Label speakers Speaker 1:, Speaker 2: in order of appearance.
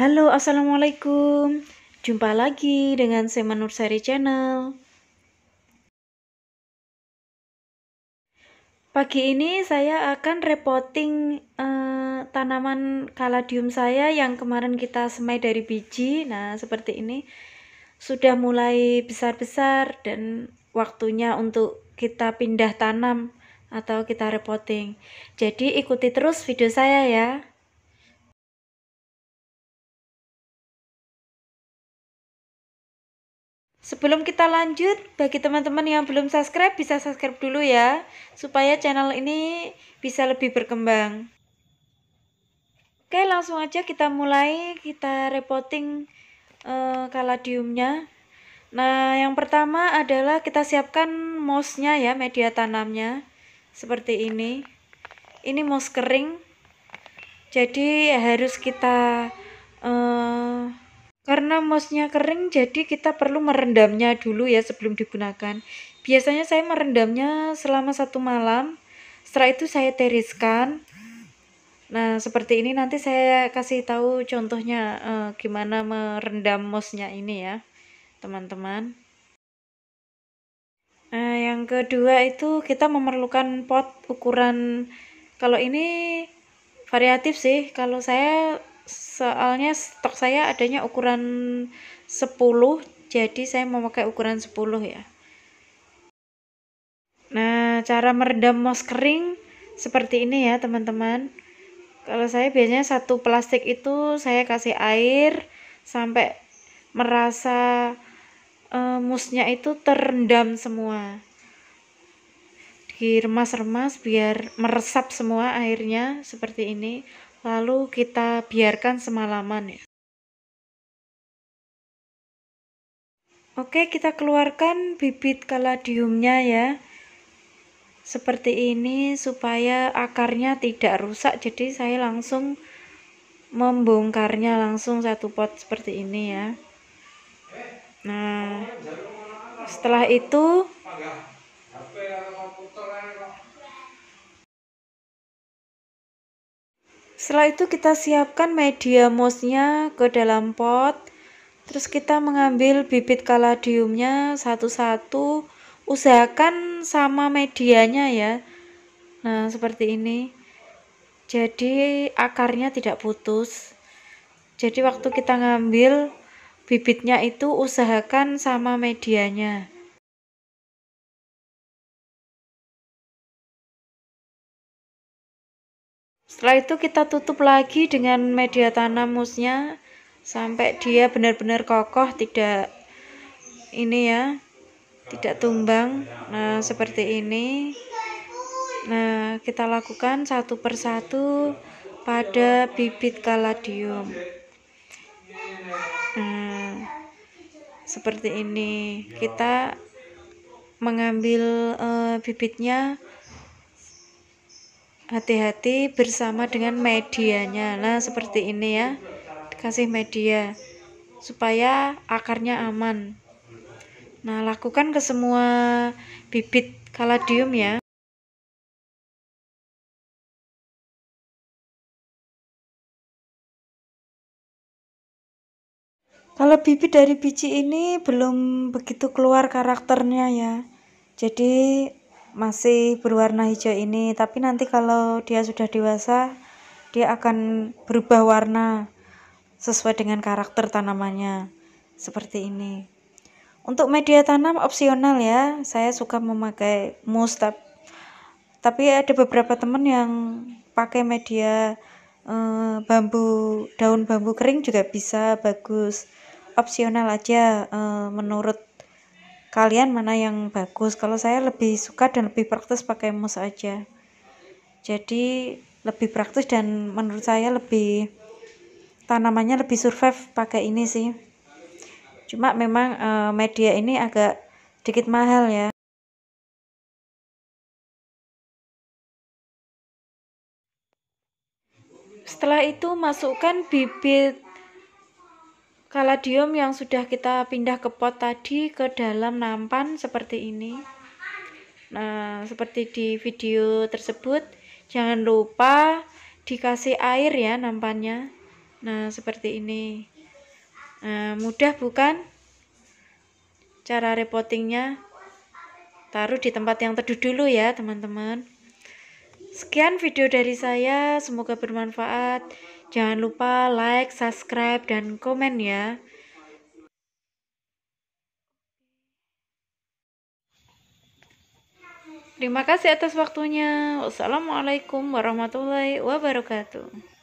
Speaker 1: Halo, Assalamualaikum. Jumpa lagi dengan Sema Nursery Channel. Pagi ini saya akan repotting eh, tanaman kaladium saya yang kemarin kita semai dari biji. Nah, seperti ini sudah mulai besar-besar dan waktunya untuk kita pindah tanam atau kita repotting. Jadi ikuti terus video saya ya. Sebelum kita lanjut, bagi teman-teman yang belum subscribe bisa subscribe dulu ya, supaya channel ini bisa lebih berkembang. Oke, langsung aja kita mulai kita kaladiumnya. uh, eh, kaladiumnya. Nah, yang pertama adalah kita siapkan mossnya ya, media tanamnya seperti ini. Ini moss kering, jadi harus kita uh, karena mossnya kering, jadi kita perlu merendamnya dulu ya sebelum digunakan. Biasanya saya merendamnya selama satu malam. Setelah itu saya tiriskan. Nah, seperti ini nanti saya kasih tahu contohnya eh, gimana merendam mossnya ini ya, teman-teman. Nah, yang kedua itu kita memerlukan pot ukuran kalau ini variatif sih. Kalau saya soalnya stok saya adanya ukuran 10 jadi saya memakai ukuran 10 ya nah cara meredam moss kering seperti ini ya teman-teman kalau saya biasanya satu plastik itu saya kasih air sampai merasa e, musnya itu terendam semua diremas-remas biar meresap semua airnya seperti ini lalu kita biarkan semalaman ya. Oke, kita keluarkan bibit kaladiumnya ya. Seperti ini supaya akarnya tidak rusak. Jadi saya langsung membongkarnya langsung satu pot seperti ini ya. Nah, setelah itu Setelah itu kita siapkan media mossnya ke dalam pot. Terus kita mengambil bibit kaladiumnya satu-satu. Usahakan sama medianya ya. Nah, seperti ini. Jadi akarnya tidak putus. Jadi waktu kita ngambil bibitnya itu usahakan sama medianya. setelah itu kita tutup lagi dengan media tanam musnya sampai dia benar-benar kokoh tidak ini ya tidak tumbang nah seperti ini nah kita lakukan satu persatu pada bibit kaladium nah seperti ini kita mengambil uh, bibitnya hati-hati bersama dengan medianya nah seperti ini ya kasih media supaya akarnya aman nah lakukan ke semua bibit kaladium ya Kalau bibit dari biji ini belum begitu keluar karakternya ya. Jadi masih berwarna hijau ini tapi nanti kalau dia sudah dewasa dia akan berubah warna sesuai dengan karakter tanamannya seperti ini untuk media tanam opsional ya saya suka memakai mus tapi ada beberapa teman yang pakai media eh, bambu daun bambu kering juga bisa bagus opsional aja eh, menurut kalian mana yang bagus kalau saya lebih suka dan lebih praktis pakai mus aja jadi lebih praktis dan menurut saya lebih tanamannya lebih survive pakai ini sih cuma memang e, media ini agak sedikit mahal ya setelah itu masukkan bibit kaladium yang sudah kita pindah ke pot tadi ke dalam nampan seperti ini nah seperti di video tersebut jangan lupa dikasih air ya nampannya nah seperti ini nah, mudah bukan cara repotingnya, taruh di tempat yang teduh dulu ya teman-teman sekian video dari saya semoga bermanfaat Jangan lupa like, subscribe, dan komen ya. Terima kasih atas waktunya. Wassalamualaikum warahmatullahi wabarakatuh.